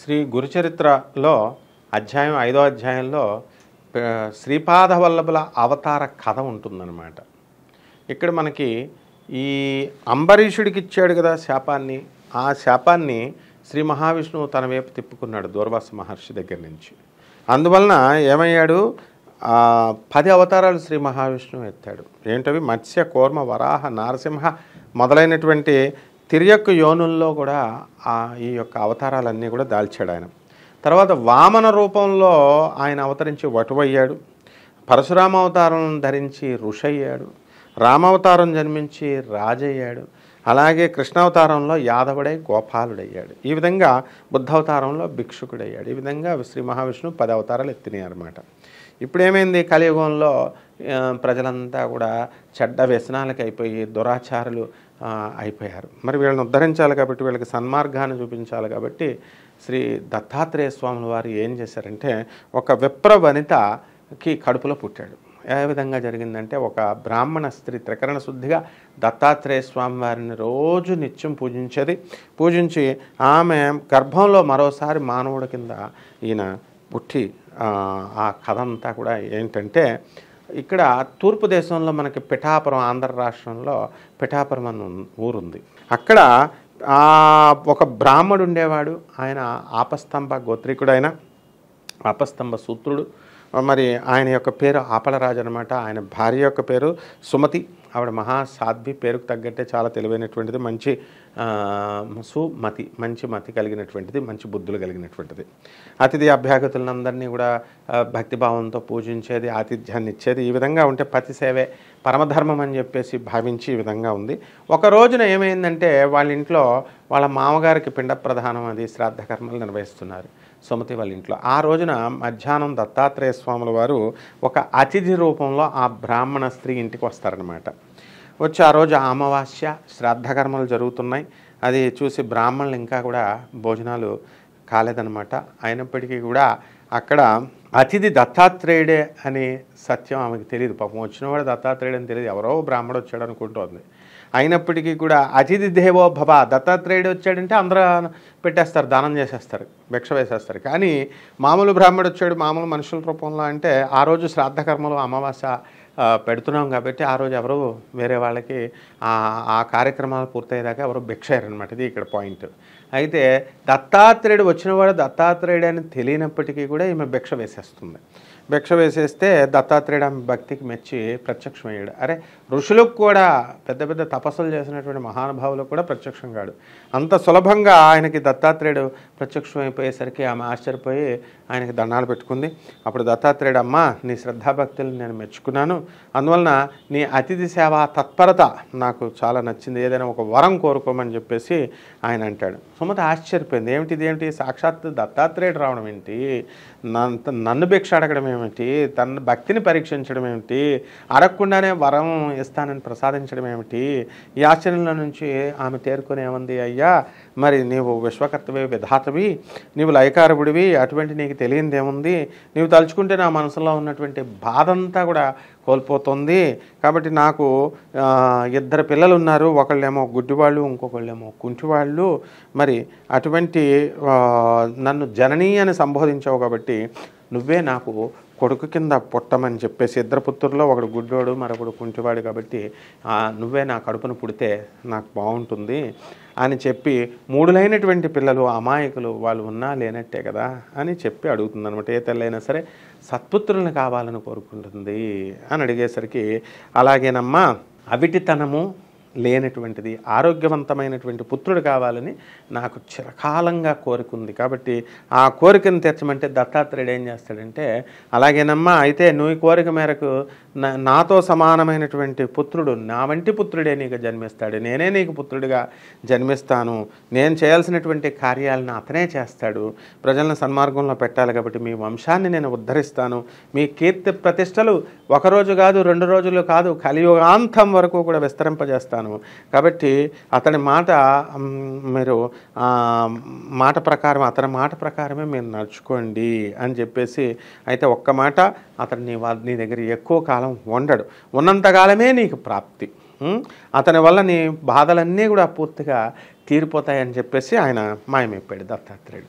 శ్రీ గురుచరిత్రలో అధ్యాయం ఐదో అధ్యాయంలో శ్రీపాద వల్లభుల అవతార కథ ఉంటుందన్నమాట ఇక్కడ మనకి ఈ అంబరీషుడికి ఇచ్చాడు కదా శాపాన్ని ఆ శాపాన్ని శ్రీ మహావిష్ణువు తన వైపు తిప్పుకున్నాడు దూర్వాస మహర్షి దగ్గర నుంచి అందువలన ఏమయ్యాడు పది అవతారాలు శ్రీ మహావిష్ణువు ఎత్తాడు ఏంటవి మత్స్య కూర్మ వరాహ నారసింహ మొదలైనటువంటి తిరియొక్క యోనుల్లో కూడా ఈ యొక్క అవతారాలన్నీ కూడా దాల్చాడు ఆయన తర్వాత వామన రూపంలో ఆయన అవతరించి వటువయ్యాడు పరశురామ అవతారం ధరించి ఋషయ్యాడు రామావతారం జన్మించి రాజయ్యాడు అలాగే కృష్ణావతారంలో యాదవుడై గోపాలుడయ్యాడు ఈ విధంగా బుద్ధావతారంలో భిక్షుకుడయ్యాడు ఈ విధంగా శ్రీ మహావిష్ణువు పది అవతారాలు ఎత్తినాయి అనమాట ఇప్పుడేమైంది కలియుగంలో ప్రజలంతా కూడా చెడ్డ వ్యసనాలకు అయిపోయి దురాచారులు అయిపోయారు మరి వీళ్ళని ఉద్ధరించాలి కాబట్టి వీళ్ళకి సన్మార్గాన్ని చూపించాలి కాబట్టి శ్రీ దత్తాత్రేయ స్వాముల వారు ఏం చేశారంటే ఒక విప్ర వనితకి కడుపులో పుట్టాడు ఏ విధంగా జరిగిందంటే ఒక బ్రాహ్మణ స్త్రీ త్రికరణ శుద్ధిగా దత్తాత్రేయ స్వామి వారిని రోజు నిత్యం పూజించేది పూజించి ఆమె గర్భంలో మరోసారి మానవుడి కింద ఈయన పుట్టి ఆ కథ అంతా కూడా ఏంటంటే ఇక్కడ తూర్పు దేశంలో మనకి పిఠాపురం ఆంధ్ర రాష్ట్రంలో పిఠాపురం అని ఊరుంది అక్కడ ఒక బ్రాహ్మడు ఉండేవాడు ఆయన ఆపస్తంభ గోత్రికుడు అయిన ఆపస్తంభ సూత్రుడు మరి ఆయన యొక్క పేరు ఆపలరాజు అనమాట ఆయన భార్య యొక్క పేరు సుమతి ఆవిడ మహాసాధ్వి పేరుకు తగ్గట్టే చాలా తెలివైనటువంటిది మంచి సుమతి మంచి మతి కలిగినటువంటిది మంచి బుద్ధులు కలిగినటువంటిది అతిథి అభ్యాగతులందరినీ కూడా భక్తిభావంతో పూజించేది ఆతిథ్యాన్ని ఇచ్చేది ఈ విధంగా ఉంటే పతి సేవే పరమధర్మం అని చెప్పేసి భావించి ఈ విధంగా ఉంది ఒక రోజున ఏమైందంటే వాళ్ళ ఇంట్లో వాళ్ళ మామగారికి పిండ ప్రధానం అది శ్రాద్ధ కర్మలు నిర్వహిస్తున్నారు సుమతి వాళ్ళ ఇంట్లో ఆ రోజున మధ్యాహ్నం దత్తాత్రేయ స్వాముల వారు ఒక అతిథి రూపంలో ఆ బ్రాహ్మణ స్త్రీ ఇంటికి వస్తారనమాట వచ్చి ఆ రోజు అమావాస్య శ్రాద్ధకర్మలు జరుగుతున్నాయి అది చూసి బ్రాహ్మణులు ఇంకా కూడా భోజనాలు కాలేదనమాట అయినప్పటికీ కూడా అక్కడ అతిథి దత్తాత్రేయుడే అనే సత్యం ఆమెకు తెలియదు పాపం వచ్చినవాడు దత్తాత్రేయుడు అని తెలియదు ఎవరో బ్రాహ్మడు వచ్చాడు అనుకుంటోంది అయినప్పటికీ కూడా అతిథి దేవో భవ దత్తాత్రేయుడు వచ్చాడంటే అందరూ పెట్టేస్తారు దానం చేసేస్తారు భిక్ష వేసేస్తారు కానీ మామూలు బ్రాహ్మడు వచ్చాడు మామూలు మనుషుల రూపంలో అంటే ఆ రోజు శ్రాద్ధకర్మలు అమావాస్య పెడుతున్నాం కాబట్టి ఆ రోజు ఎవరు వేరే వాళ్ళకి ఆ కార్యక్రమాలు పూర్తయ్యేదాకా ఎవరు భిక్షారనమాట ఇది ఇక్కడ పాయింట్ అయితే దత్తాత్రేయుడు వచ్చినవాడు దత్తాత్రేయుడు అని తెలియనప్పటికీ కూడా ఈమె భిక్ష వేసేస్తుంది భిక్ష వేసేస్తే దత్తాత్రేయుడు ఆమె భక్తికి మెచ్చి ప్రత్యక్షమయ్యాడు అరే ఋషులకు కూడా పెద్ద పెద్ద తపస్సులు చేసినటువంటి మహానుభావులకు కూడా ప్రత్యక్షం కాడు అంత సులభంగా ఆయనకి దత్తాత్రేయుడు ప్రత్యక్షమైపోయేసరికి ఆమె ఆశ్చర్యపోయి ఆయనకి దండాలు పెట్టుకుంది అప్పుడు దత్తాత్రేయుడు అమ్మ నీ శ్రద్ధాభక్తులు నేను మెచ్చుకున్నాను అందువలన నీ అతిథి సేవా తత్పరత నాకు చాలా నచ్చింది ఏదైనా ఒక వరం కోరుకోమని చెప్పేసి ఆయన అంటాడు సుమత ఆశ్చర్యపోయింది ఏమిటి ఇదేమిటి సాక్షాత్ దత్తాత్రేయుడు రావడం ఏంటి నన్ను భిక్ష అడగడం ఏమిటి తన భక్తిని పరీక్షించడం ఏమిటి అడగకుండానే వరం ఇస్తానని ప్రసాదించడం ఏమిటి ఈ ఆశ్చర్యంలో నుంచి ఆమె తేరుకునేమంది అయ్యా మరి నీవు విశ్వకర్తవి విధాతవి నీవు లయకారుడివి అటువంటి నీకు తెలియదేముంది నీవు తలుచుకుంటే నా మనసులో ఉన్నటువంటి బాధ అంతా కూడా కోల్పోతుంది కాబట్టి నాకు ఇద్దరు పిల్లలు ఉన్నారు ఒకళ్ళేమో గుడ్డివాళ్ళు ఇంకొకళ్ళేమో కుంటివాళ్ళు మరి అటువంటి నన్ను జననీ అని సంబోధించావు కాబట్టి నువ్వే నాకు కొడుకు కింద పుట్టమని చెప్పేసి ఇద్దరు పుత్రుల్లో ఒకడు గుడ్డోడు మరొకడు కుంటివాడు కాబట్టి నువ్వే నా కడుపును పుడితే నాకు బాగుంటుంది అని చెప్పి మూడులైనటువంటి పిల్లలు అమాయకులు వాళ్ళు ఉన్నా లేనట్టే కదా అని చెప్పి అడుగుతుంది అనమాట ఏ తెల్లైనా సరే సత్పుత్రులను కావాలని కోరుకుంటుంది అని అడిగేసరికి అలాగేనమ్మా అవిటితనము లేనటువంటిది ఆరోగ్యవంతమైనటువంటి పుత్రుడు కావాలని నాకు చిరకాలంగా కోరికుంది కాబట్టి ఆ కోరికను తీర్చమంటే దత్తాత్రేయుడు ఏం చేస్తాడంటే అలాగేనమ్మా అయితే నువ్వు కోరిక మేరకు నాతో సమానమైనటువంటి పుత్రుడు నా వంటి పుత్రుడే నీకు జన్మిస్తాడు నేనే నీకు పుత్రుడిగా జన్మిస్తాను నేను చేయాల్సినటువంటి కార్యాలను అతనే చేస్తాడు ప్రజలను సన్మార్గంలో పెట్టాలి కాబట్టి మీ వంశాన్ని నేను ఉద్ధరిస్తాను మీ కీర్తి ప్రతిష్టలు ఒకరోజు కాదు రెండు రోజులు కాదు కలియుగాంతం వరకు కూడా విస్తరింపజేస్తాను కాబట్టి అతని మాట మీరు మాట ప్రకారం అతని మాట ప్రకారమే మీరు నడుచుకోండి అని చెప్పేసి అయితే ఒక్క మాట అతను నీ నీ దగ్గర ఎక్కువ కాలం కాలం ఉండడు ఉన్నంతకాలమే నీకు ప్రాప్తి అతని వల్ల నీ బాధలన్నీ కూడా పూర్తిగా తీరిపోతాయని చెప్పేసి ఆయన మాయమైపోయాడు దత్తాత్రేయుడు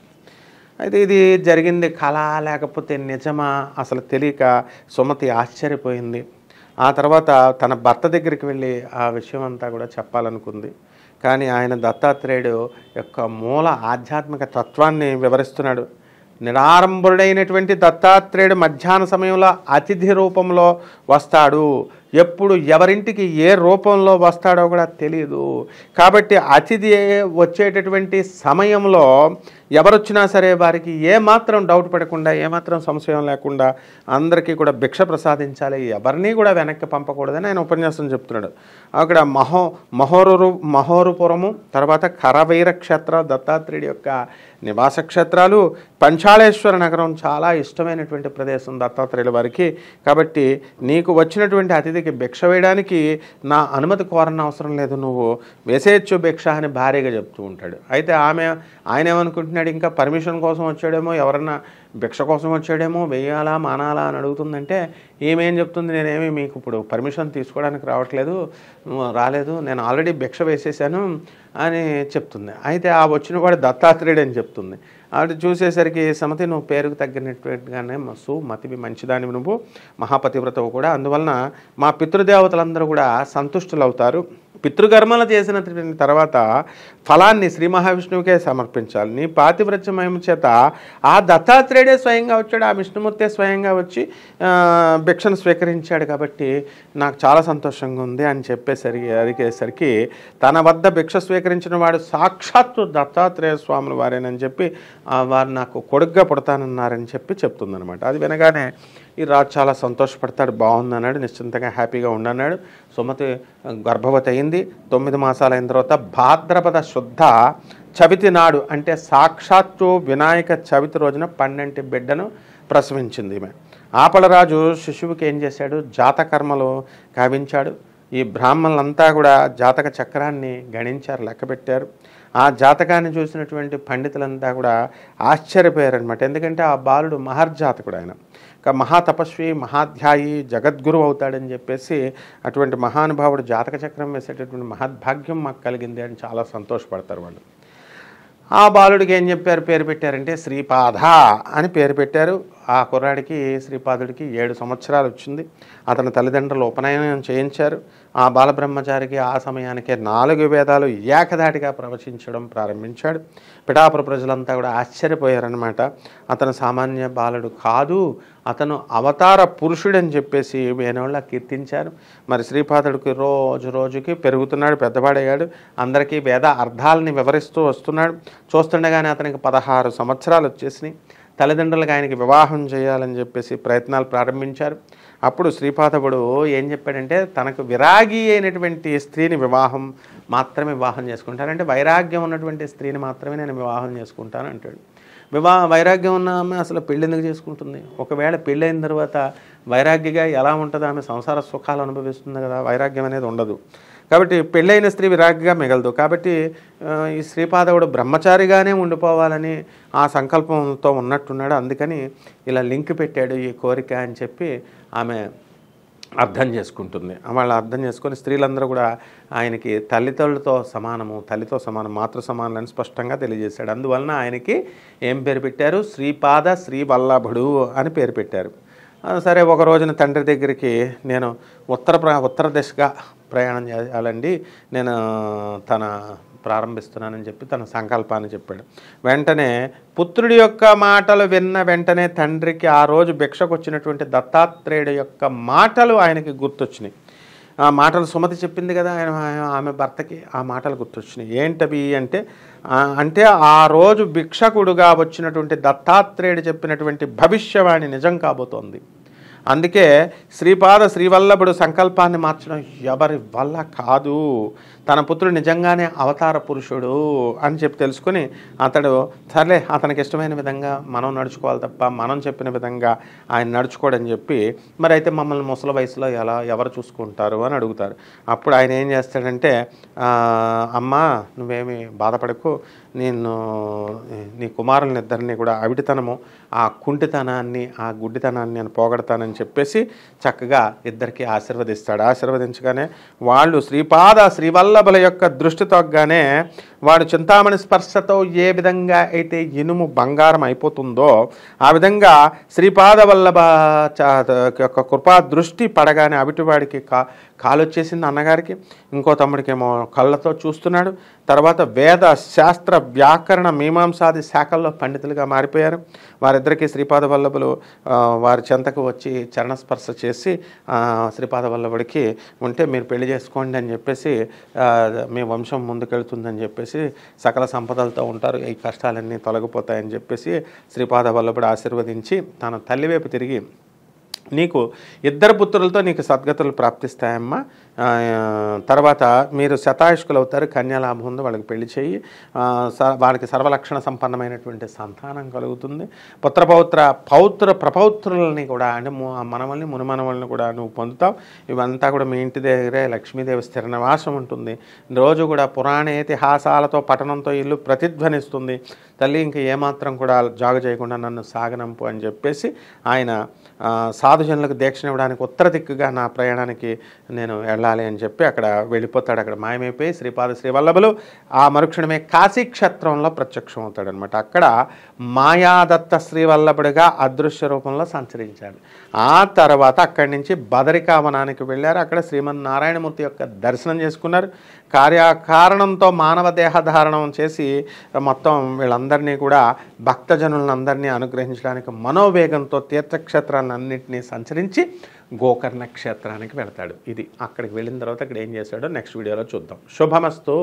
అయితే ఇది జరిగింది కళ లేకపోతే నిజమా అసలు తెలియక సుమతి ఆశ్చర్యపోయింది ఆ తర్వాత తన భర్త దగ్గరికి వెళ్ళి ఆ విషయం అంతా కూడా చెప్పాలనుకుంది కానీ ఆయన దత్తాత్రేయుడు యొక్క మూల ఆధ్యాత్మిక తత్వాన్ని వివరిస్తున్నాడు నిరారంభుడైనటువంటి దత్తాత్రేయుడు మధ్యాహ్న సమయంలో అతిథి రూపంలో వస్తాడు ఎప్పుడు ఎవరింటికి ఏ రూపంలో వస్తాడో కూడా తెలియదు కాబట్టి అతిథి వచ్చేటటువంటి సమయంలో ఎవరొచ్చినా సరే వారికి ఏమాత్రం డౌట్ పడకుండా ఏమాత్రం సంశయం లేకుండా అందరికీ కూడా భిక్ష ప్రసాదించాలి ఎవరిని కూడా వెనక్కి పంపకూడదని ఆయన ఉపన్యాసం చెప్తున్నాడు అక్కడ మహో మహోరు మహోరుపురము తర్వాత కరవైర క్షేత్ర దత్తాత్రేయుడి యొక్క నివాస క్షేత్రాలు పంచాళేశ్వర నగరం చాలా ఇష్టమైనటువంటి ప్రదేశం దత్తాత్రేయుల వారికి కాబట్టి నీకు వచ్చినటువంటి అతిథి వీరికి భిక్ష వేయడానికి నా అనుమతి కోరన అవసరం లేదు నువ్వు వేసేయచ్చు భిక్ష అని భారీగా చెప్తూ ఉంటాడు అయితే ఆమె ఆయన ఏమనుకుంటున్నాడు ఇంకా పర్మిషన్ కోసం వచ్చాడేమో ఎవరన్నా భిక్ష కోసం వచ్చాడేమో వేయాలా మానాలా అని అడుగుతుందంటే ఏమేం చెప్తుంది నేనేమి మీకు ఇప్పుడు పర్మిషన్ తీసుకోవడానికి రావట్లేదు రాలేదు నేను ఆల్రెడీ భిక్ష వేసేసాను అని చెప్తుంది అయితే ఆ వచ్చిన వాడు దత్తాత్రేయుడు అని చెప్తుంది అది చూసేసరికి సమతి నువ్వు పేరుకు తగ్గినట్టుగానే మసు మతివి మంచిదాని నువ్వు మహాపతివ్రతవు కూడా అందువలన మా పితృదేవతలందరూ కూడా సంతుష్టులవుతారు పితృకర్మలు చేసిన తర్వాత ఫలాన్ని శ్రీ మహావిష్ణువుకే సమర్పించాలని పాతివ్రత్యమయం చేత ఆ దత్తాత్రేయుడే స్వయంగా వచ్చాడు ఆ విష్ణుమూర్తే స్వయంగా వచ్చి భిక్షను స్వీకరించాడు కాబట్టి నాకు చాలా సంతోషంగా ఉంది అని చెప్పేసరికి అడిగేసరికి తన వద్ద భిక్ష స్వీకరించిన వాడు సాక్షాత్తు దత్తాత్రేయ స్వాములు వారేనని చెప్పి వారు నాకు కొడుగ్గా పుడతానన్నారని చెప్పి చెప్తుందనమాట అది వినగానే ఈ రాజు చాలా సంతోషపడతాడు బాగుందన్నాడు నిశ్చింతగా హ్యాపీగా ఉండన్నాడు సుమతి గర్భవతి అయింది తొమ్మిది మాసాలైన తర్వాత భాద్రపద శుద్ధ చవితి నాడు అంటే సాక్షాత్తు వినాయక చవితి రోజున పన్నెంటి బిడ్డను ప్రసవించింది ఈమె ఆపలరాజు శిశువుకి ఏం చేశాడు జాతకర్మలు కావించాడు ఈ బ్రాహ్మణులంతా కూడా జాతక చక్రాన్ని గణించారు లెక్కపెట్టారు ఆ జాతకాన్ని చూసినటువంటి పండితులంతా కూడా ఆశ్చర్యపోయారనమాట ఎందుకంటే ఆ బాలుడు మహర్జాతకుడు ఆయన ఇక మహాతపస్వి మహాధ్యాయి జగద్గురు అవుతాడని చెప్పేసి అటువంటి మహానుభావుడు జాతక చక్రం వేసేటటువంటి మహద్భాగ్యం మాకు కలిగింది అని చాలా సంతోషపడతారు వాళ్ళు ఆ బాలుడికి ఏం చెప్పారు పేరు పెట్టారంటే శ్రీపాద అని పేరు పెట్టారు ఆ కుర్రాడికి శ్రీపాదుడికి ఏడు సంవత్సరాలు వచ్చింది అతని తల్లిదండ్రులు ఉపనయనం చేయించారు ఆ బాలబ్రహ్మచారికి ఆ సమయానికే నాలుగు వేదాలు ఏకధాటిగా ప్రవచించడం ప్రారంభించాడు పిఠాపుర ప్రజలంతా కూడా ఆశ్చర్యపోయారనమాట అతను సామాన్య బాలుడు కాదు అతను అవతార పురుషుడని చెప్పేసి వేనోళ్ళ కీర్తించారు మరి శ్రీపాదుడికి రోజు రోజుకి పెరుగుతున్నాడు పెద్దవాడయ్యాడు అందరికీ వేద అర్థాలని వివరిస్తూ వస్తున్నాడు చూస్తుండగానే అతనికి పదహారు సంవత్సరాలు వచ్చేసినాయి తల్లిదండ్రులకు ఆయనకి వివాహం చేయాలని చెప్పేసి ప్రయత్నాలు ప్రారంభించారు అప్పుడు శ్రీపాతపుడు ఏం చెప్పాడంటే తనకు విరాగి అయినటువంటి స్త్రీని వివాహం మాత్రమే వివాహం చేసుకుంటాను అంటే వైరాగ్యం ఉన్నటువంటి స్త్రీని మాత్రమే నేను వివాహం చేసుకుంటాను అంటాడు వివాహ వైరాగ్యం ఉన్న ఆమె అసలు పెళ్ళి ఎందుకు చేసుకుంటుంది ఒకవేళ పెళ్ళైన తర్వాత వైరాగ్యగా ఎలా ఉంటుందో ఆమె సంసార సుఖాలు అనుభవిస్తుంది కదా వైరాగ్యం అనేది ఉండదు కాబట్టి పెళ్ళైన స్త్రీ విరాగ్గా మిగలదు కాబట్టి ఈ శ్రీపాదవుడు బ్రహ్మచారిగానే ఉండిపోవాలని ఆ సంకల్పంతో ఉన్నట్టున్నాడు అందుకని ఇలా లింక్ పెట్టాడు ఈ కోరిక అని చెప్పి ఆమె అర్థం చేసుకుంటుంది వాళ్ళు అర్థం చేసుకొని స్త్రీలందరూ కూడా ఆయనకి తల్లిదండ్రులతో సమానము తల్లితో సమానం మాతృ సమానులని స్పష్టంగా తెలియజేశాడు అందువలన ఆయనకి ఏం పేరు పెట్టారు శ్రీపాద శ్రీ వల్లభుడు అని పేరు పెట్టారు సరే ఒక రోజున తండ్రి దగ్గరికి నేను ఉత్తర ఉత్తర దిశగా ప్రయాణం చేయాలండి నేను తన ప్రారంభిస్తున్నానని చెప్పి తన సంకల్పాన్ని చెప్పాడు వెంటనే పుత్రుడి యొక్క మాటలు విన్న వెంటనే తండ్రికి ఆ రోజు భిక్షకు వచ్చినటువంటి దత్తాత్రేయుడు యొక్క మాటలు ఆయనకి గుర్తొచ్చినాయి ఆ మాటలు సుమతి చెప్పింది కదా ఆయన ఆమె భర్తకి ఆ మాటలు గుర్తొచ్చినాయి ఏంటవి అంటే అంటే ఆ రోజు భిక్షకుడుగా వచ్చినటువంటి దత్తాత్రేయుడు చెప్పినటువంటి భవిష్యవాణి నిజం కాబోతోంది అందుకే శ్రీపాద శ్రీవల్లభుడు సంకల్పాన్ని మార్చడం ఎవరి వల్ల కాదు తన పుత్రుడు నిజంగానే అవతార పురుషుడు అని చెప్పి తెలుసుకుని అతడు సర్లే అతనికి ఇష్టమైన విధంగా మనం నడుచుకోవాలి తప్ప మనం చెప్పిన విధంగా ఆయన నడుచుకోడని చెప్పి మరి అయితే మమ్మల్ని ముసలి వయసులో ఎలా ఎవరు చూసుకుంటారు అని అడుగుతారు అప్పుడు ఆయన ఏం చేస్తాడంటే అమ్మ నువ్వేమి బాధపడకు నేను నీ ఇద్దరిని కూడా అవిటితనము ఆ కుంటితనాన్ని ఆ గుడ్డితనాన్ని నేను పోగొడతానని చెప్పేసి చక్కగా ఇద్దరికి ఆశీర్వదిస్తాడు ఆశీర్వదించగానే వాళ్ళు శ్రీపాద శ్రీవల్లభుల యొక్క దృష్టి తొగ్గానే వాడు చింతామణి స్పర్శతో ఏ విధంగా అయితే ఇనుము బంగారం అయిపోతుందో ఆ విధంగా శ్రీపాద వల్లభ యొక్క కృపా దృష్టి పడగానే అవిటివాడికి కా కాలు వచ్చేసింది అన్నగారికి ఇంకో తమ్ముడికేమో కళ్ళతో చూస్తున్నాడు తర్వాత వేద శాస్త్ర వ్యాకరణ మీమాంసాది శాఖల్లో పండితులుగా మారిపోయారు వారిద్దరికీ శ్రీపాద వల్లభులు వారి చెంతకు వచ్చి చరణస్పర్శ చేసి శ్రీపాద వల్లభుడికి ఉంటే మీరు పెళ్లి చేసుకోండి అని చెప్పేసి మీ వంశం ముందుకెళ్తుందని చెప్పేసి సకల సంపదలతో ఉంటారు ఈ కష్టాలన్నీ తొలగిపోతాయని చెప్పేసి శ్రీపాద వల్లభుడు ఆశీర్వదించి తన తల్లివైపు తిరిగి నీకు ఇద్దరు పుత్రులతో నీకు సద్గతులు ప్రాప్తిస్తాయమ్మా తర్వాత మీరు శతాయుష్కులు అవుతారు కన్యాలాభం ఉంది వాళ్ళకి పెళ్లి చేయి వాళ్ళకి సర్వలక్షణ సంపన్నమైనటువంటి సంతానం కలుగుతుంది పుత్రపౌత్ర పౌత్ర ప్రపౌత్రులని కూడా అంటే మనవల్ని మునుమనవల్ని కూడా నువ్వు పొందుతావు ఇవంతా కూడా మీ ఇంటి దగ్గరే లక్ష్మీదేవి స్థిర నివాసం ఉంటుంది రోజు కూడా పురాణ ఇతిహాసాలతో పఠనంతో ఇల్లు ప్రతిధ్వనిస్తుంది తల్లి ఇంక ఏమాత్రం కూడా జాగు చేయకుండా నన్ను సాగనంపు అని చెప్పేసి ఆయన సాధ సాధుజనులకు దీక్ష ఇవ్వడానికి ఉత్తర దిక్కుగా నా ప్రయాణానికి నేను వెళ్ళాలి అని చెప్పి అక్కడ వెళ్ళిపోతాడు అక్కడ మాయమైపోయి శ్రీపాద శ్రీవల్లభులు ఆ మరుక్షణమే కాశీక్షేత్రంలో ప్రత్యక్షం అవుతాడు అనమాట అక్కడ మాయాదత్త శ్రీవల్లభుడిగా అదృశ్య రూపంలో సంచరించాడు ఆ తర్వాత అక్కడి నుంచి బదరికావనానికి వెళ్ళారు అక్కడ శ్రీమన్ నారాయణమూర్తి యొక్క దర్శనం చేసుకున్నారు కార్యకారణంతో మానవ దేహధారణం చేసి మొత్తం వీళ్ళందరినీ కూడా భక్తజనులందరినీ అనుగ్రహించడానికి మనోవేగంతో తీర్థక్షేత్రాలన్నింటినీ సంచరించి గోకర్ణ క్షేత్రానికి వెళతాడు ఇది అక్కడికి వెళ్ళిన తర్వాత ఇక్కడ ఏం చేశాడో నెక్స్ట్ వీడియోలో చూద్దాం శుభమస్తు